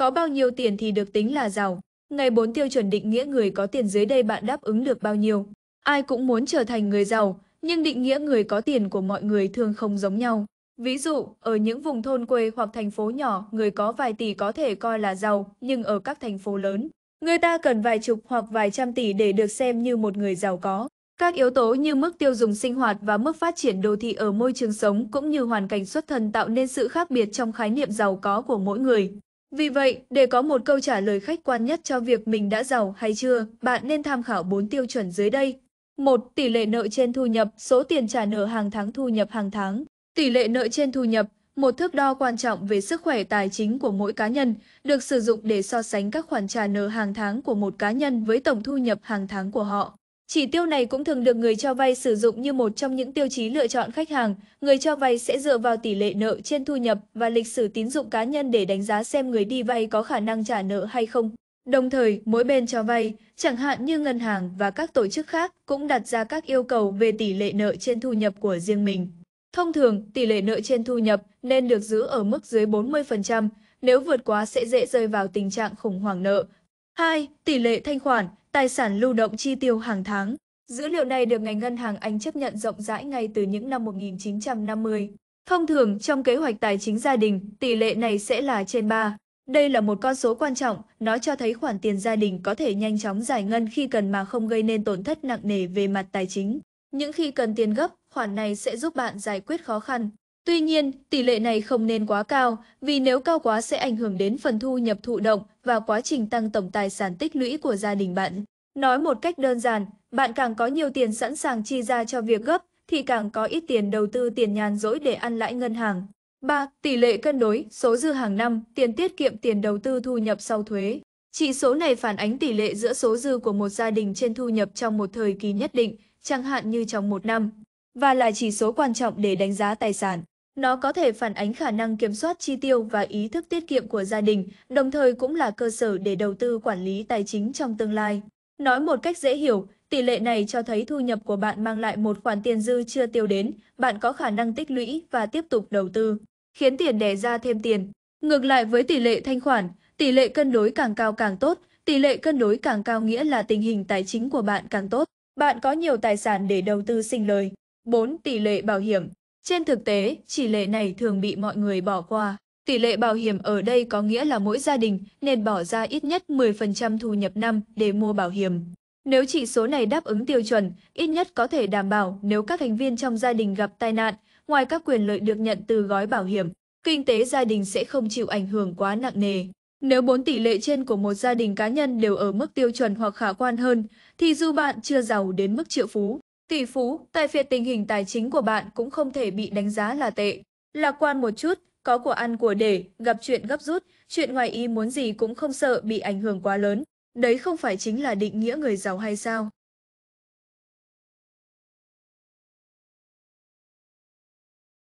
Có bao nhiêu tiền thì được tính là giàu. Ngày 4 tiêu chuẩn định nghĩa người có tiền dưới đây bạn đáp ứng được bao nhiêu. Ai cũng muốn trở thành người giàu, nhưng định nghĩa người có tiền của mọi người thường không giống nhau. Ví dụ, ở những vùng thôn quê hoặc thành phố nhỏ, người có vài tỷ có thể coi là giàu, nhưng ở các thành phố lớn, người ta cần vài chục hoặc vài trăm tỷ để được xem như một người giàu có. Các yếu tố như mức tiêu dùng sinh hoạt và mức phát triển đô thị ở môi trường sống cũng như hoàn cảnh xuất thân tạo nên sự khác biệt trong khái niệm giàu có của mỗi người. Vì vậy, để có một câu trả lời khách quan nhất cho việc mình đã giàu hay chưa, bạn nên tham khảo 4 tiêu chuẩn dưới đây. 1. Tỷ lệ nợ trên thu nhập, số tiền trả nợ hàng tháng thu nhập hàng tháng. Tỷ lệ nợ trên thu nhập, một thước đo quan trọng về sức khỏe tài chính của mỗi cá nhân, được sử dụng để so sánh các khoản trả nợ hàng tháng của một cá nhân với tổng thu nhập hàng tháng của họ. Chỉ tiêu này cũng thường được người cho vay sử dụng như một trong những tiêu chí lựa chọn khách hàng. Người cho vay sẽ dựa vào tỷ lệ nợ trên thu nhập và lịch sử tín dụng cá nhân để đánh giá xem người đi vay có khả năng trả nợ hay không. Đồng thời, mỗi bên cho vay, chẳng hạn như ngân hàng và các tổ chức khác cũng đặt ra các yêu cầu về tỷ lệ nợ trên thu nhập của riêng mình. Thông thường, tỷ lệ nợ trên thu nhập nên được giữ ở mức dưới 40%, nếu vượt quá sẽ dễ rơi vào tình trạng khủng hoảng nợ. 2. Tỷ lệ thanh khoản tài sản lưu động chi tiêu hàng tháng. Dữ liệu này được ngành ngân hàng Anh chấp nhận rộng rãi ngay từ những năm 1950. Thông thường, trong kế hoạch tài chính gia đình, tỷ lệ này sẽ là trên 3. Đây là một con số quan trọng, nó cho thấy khoản tiền gia đình có thể nhanh chóng giải ngân khi cần mà không gây nên tổn thất nặng nề về mặt tài chính. Những khi cần tiền gấp, khoản này sẽ giúp bạn giải quyết khó khăn, Tuy nhiên, tỷ lệ này không nên quá cao, vì nếu cao quá sẽ ảnh hưởng đến phần thu nhập thụ động và quá trình tăng tổng tài sản tích lũy của gia đình bạn. Nói một cách đơn giản, bạn càng có nhiều tiền sẵn sàng chi ra cho việc gấp, thì càng có ít tiền đầu tư tiền nhàn rỗi để ăn lãi ngân hàng. 3. Tỷ lệ cân đối, số dư hàng năm, tiền tiết kiệm tiền đầu tư thu nhập sau thuế. Chỉ số này phản ánh tỷ lệ giữa số dư của một gia đình trên thu nhập trong một thời kỳ nhất định, chẳng hạn như trong một năm, và là chỉ số quan trọng để đánh giá tài sản. Nó có thể phản ánh khả năng kiểm soát chi tiêu và ý thức tiết kiệm của gia đình, đồng thời cũng là cơ sở để đầu tư quản lý tài chính trong tương lai. Nói một cách dễ hiểu, tỷ lệ này cho thấy thu nhập của bạn mang lại một khoản tiền dư chưa tiêu đến, bạn có khả năng tích lũy và tiếp tục đầu tư, khiến tiền đẻ ra thêm tiền. Ngược lại với tỷ lệ thanh khoản, tỷ lệ cân đối càng cao càng tốt, tỷ lệ cân đối càng cao nghĩa là tình hình tài chính của bạn càng tốt. Bạn có nhiều tài sản để đầu tư sinh lời. 4. Tỷ lệ bảo hiểm trên thực tế, chỉ lệ này thường bị mọi người bỏ qua. Tỷ lệ bảo hiểm ở đây có nghĩa là mỗi gia đình nên bỏ ra ít nhất 10% thu nhập năm để mua bảo hiểm. Nếu chỉ số này đáp ứng tiêu chuẩn, ít nhất có thể đảm bảo nếu các thành viên trong gia đình gặp tai nạn, ngoài các quyền lợi được nhận từ gói bảo hiểm, kinh tế gia đình sẽ không chịu ảnh hưởng quá nặng nề. Nếu bốn tỷ lệ trên của một gia đình cá nhân đều ở mức tiêu chuẩn hoặc khả quan hơn, thì dù bạn chưa giàu đến mức triệu phú, Tỷ phú, tài phiệt tình hình tài chính của bạn cũng không thể bị đánh giá là tệ. Lạc quan một chút, có của ăn của để, gặp chuyện gấp rút, chuyện ngoài ý muốn gì cũng không sợ bị ảnh hưởng quá lớn. Đấy không phải chính là định nghĩa người giàu hay sao?